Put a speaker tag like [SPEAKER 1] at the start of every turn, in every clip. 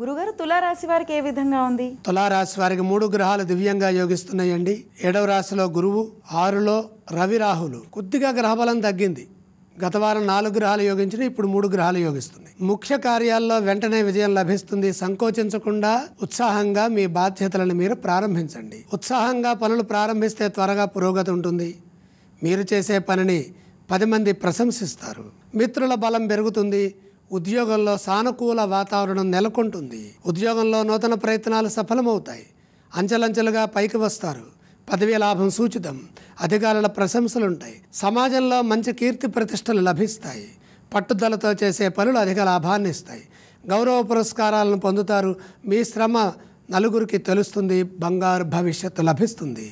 [SPEAKER 1] గురుగారు తులారాశి వారికి ఏ విధంగా ఉంది
[SPEAKER 2] తులారాశి వారికి మూడు గ్రహాలు దివ్యంగా యోగిస్తున్నాయండి ఏడవ రాశిలో గురువు ఆరులో రవి రాహులు కొద్దిగా గ్రహబలం తగ్గింది గత వారం నాలుగు గ్రహాలు యోగించిన ఇప్పుడు మూడు గ్రహాలు యోగిస్తున్నాయి ముఖ్య కార్యాల్లో వెంటనే విజయం లభిస్తుంది సంకోచించకుండా ఉత్సాహంగా మీ బాధ్యతలను మీరు ప్రారంభించండి ఉత్సాహంగా పనులు ప్రారంభిస్తే త్వరగా పురోగతి ఉంటుంది మీరు చేసే పనిని పది మంది ప్రశంసిస్తారు మిత్రుల బలం పెరుగుతుంది ఉద్యోగంలో సానుకూల వాతావరణం నెలకొంటుంది ఉద్యోగంలో నూతన ప్రయత్నాలు సఫలమవుతాయి అంచెలంచెలుగా పైకి వస్తారు పదవీ లాభం సూచితం అధికారుల ప్రశంసలుంటాయి సమాజంలో మంచి కీర్తి ప్రతిష్టలు లభిస్తాయి పట్టుదలతో చేసే పనులు అధిక లాభాన్ని ఇస్తాయి గౌరవ పురస్కారాలను పొందుతారు మీ శ్రమ నలుగురికి తెలుస్తుంది బంగారు భవిష్యత్తు లభిస్తుంది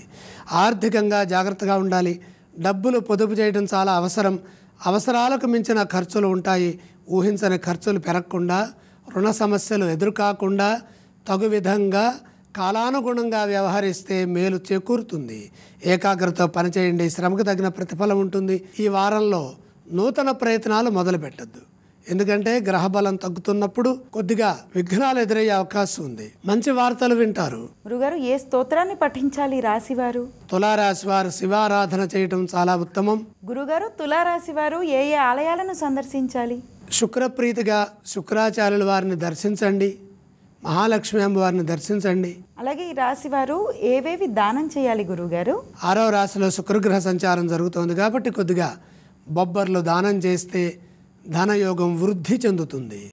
[SPEAKER 2] ఆర్థికంగా జాగ్రత్తగా ఉండాలి డబ్బులు పొదుపు చేయడం చాలా అవసరం అవసరాలకు మించిన ఖర్చులు ఉంటాయి ఊహించని ఖర్చులు పెరగకుండా రుణ సమస్యలు ఎదురుకాకుండా తగు విధంగా కాలానుగుణంగా వ్యవహరిస్తే మేలు చేకూరుతుంది ఏకాగ్రత పనిచేయండి శ్రమకు తగిన ప్రతిఫలం ఉంటుంది ఈ వారంలో నూతన ప్రయత్నాలు మొదలుపెట్టద్దు ఎందుకంటే గ్రహబలం తగ్గుతున్నప్పుడు కొద్దిగా విఘ్నాలు ఎదురయ్యే అవకాశం ఉంది మంచి వార్తలు వింటారు
[SPEAKER 1] గురుగారు ఏ స్తోత్రాన్ని పఠించాలి రాశివారు
[SPEAKER 2] తులారాశి వారు శివారాధన చేయటం చాలా ఉత్తమం
[SPEAKER 1] గురుగారు తులారాశి వారు ఏ ఏ ఆలయాలను సందర్శించాలి
[SPEAKER 2] శుక్రప్రీతిగా శుక్రాచార్యుల వారిని దర్శించండి మహాలక్ష్మి అమ్మవారిని దర్శించండి
[SPEAKER 1] అలాగే ఈ రాశి వారు ఏవేవి దానం చేయాలి గురుగారు
[SPEAKER 2] ఆరవ రాశిలో శుక్రగ్రహ సంచారం జరుగుతోంది కాబట్టి కొద్దిగా బొబ్బర్లు దానం చేస్తే ధనయోగం వృద్ధి చెందుతుంది